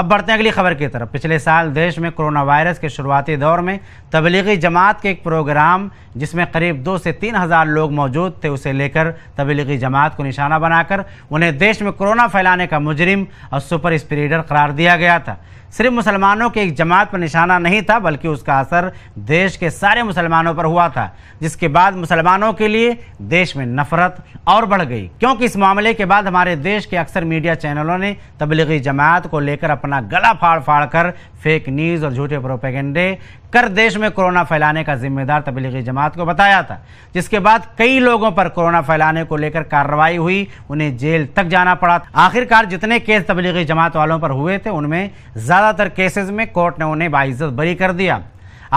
अब बढ़ते हैं अगली खबर की तरफ पिछले साल देश में कोरोना वायरस के शुरुआती दौर में तबलीगी जमात के एक प्रोग्राम जिसमें करीब दो से तीन हज़ार लोग मौजूद थे उसे लेकर तबलीगी जमात को निशाना बनाकर उन्हें देश में कोरोना फैलाने का मुजरिम और सुपर स्प्रीडर करार दिया गया था सिर्फ मुसलमानों की एक जमात पर निशाना नहीं था बल्कि उसका असर देश के सारे मुसलमानों पर हुआ था जिसके बाद मुसलमानों के लिए देश में नफरत और बढ़ गई क्योंकि इस मामले के बाद हमारे देश के अक्सर मीडिया चैनलों ने तबलीगी जमात को लेकर अपना गला फाड़ फाड़ कर फेक न्यूज़ और झूठे प्रोपेगेंडे कर देश में कोरोना फैलाने का जिम्मेदार तबलीगी जमात को बताया था जिसके बाद कई लोगों पर कोरोना फैलाने को लेकर कार्रवाई हुई उन्हें जेल तक जाना पड़ा आखिरकार जितने केस तबलीगी जमात वालों पर हुए थे उनमें ज़्यादातर केसेस में कोर्ट ने उन्हें बाइज्जत बरी कर दिया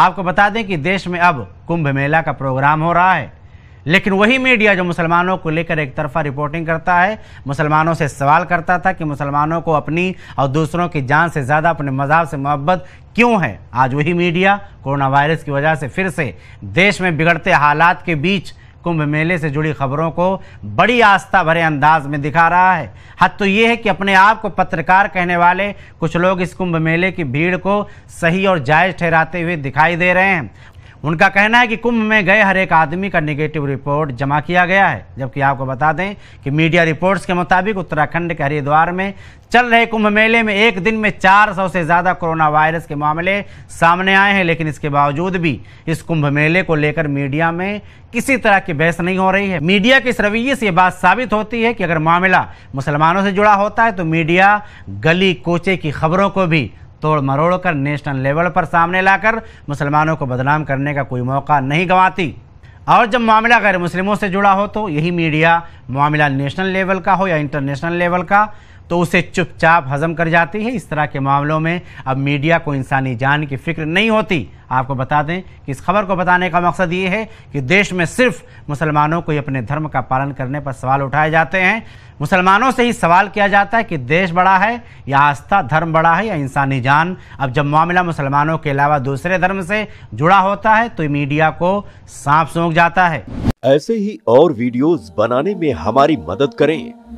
आपको बता दें कि देश में अब कुंभ मेला का प्रोग्राम हो रहा है लेकिन वही मीडिया जो मुसलमानों को लेकर एक तरफा रिपोर्टिंग करता है मुसलमानों से सवाल करता था कि मुसलमानों को अपनी और दूसरों की जान से ज़्यादा अपने मज़हब से मोहब्बत क्यों है आज वही मीडिया कोरोना वायरस की वजह से फिर से देश में बिगड़ते हालात के बीच कुंभ मेले से जुड़ी खबरों को बड़ी आस्था भरे अंदाज में दिखा रहा है हद तो ये है कि अपने आप को पत्रकार कहने वाले कुछ लोग इस कुंभ मेले की भीड़ को सही और जायज़ ठहराते हुए दिखाई दे रहे हैं उनका कहना है कि कुंभ में गए हर एक आदमी का निगेटिव रिपोर्ट जमा किया गया है जबकि आपको बता दें कि मीडिया रिपोर्ट्स के मुताबिक उत्तराखंड के हरिद्वार में चल रहे कुंभ मेले में एक दिन में 400 से ज़्यादा कोरोना वायरस के मामले सामने आए हैं लेकिन इसके बावजूद भी इस कुंभ मेले को लेकर मीडिया में किसी तरह की बहस नहीं हो रही है मीडिया के इस रवैये से ये बात साबित होती है कि अगर मामला मुसलमानों से जुड़ा होता है तो मीडिया गली कोचे की खबरों को भी तोड़ मरोड़ कर नेशनल लेवल पर सामने लाकर मुसलमानों को बदनाम करने का कोई मौका नहीं गंवाती और जब मामला गैर मुस्लिमों से जुड़ा हो तो यही मीडिया मामला नेशनल लेवल का हो या इंटरनेशनल लेवल का तो उसे चुपचाप हजम कर जाती है इस तरह के मामलों में अब मीडिया को इंसानी जान की फिक्र नहीं होती आपको बता दें कि इस खबर को बताने का मकसद ये है कि देश में सिर्फ मुसलमानों को ही अपने धर्म का पालन करने पर सवाल उठाए जाते हैं मुसलमानों से ही सवाल किया जाता है कि देश बड़ा है या आस्था धर्म बड़ा है या इंसानी जान अब जब मामला मुसलमानों के अलावा दूसरे धर्म से जुड़ा होता है तो मीडिया को सांप सूंघ जाता है ऐसे ही और वीडियोस बनाने में हमारी मदद करें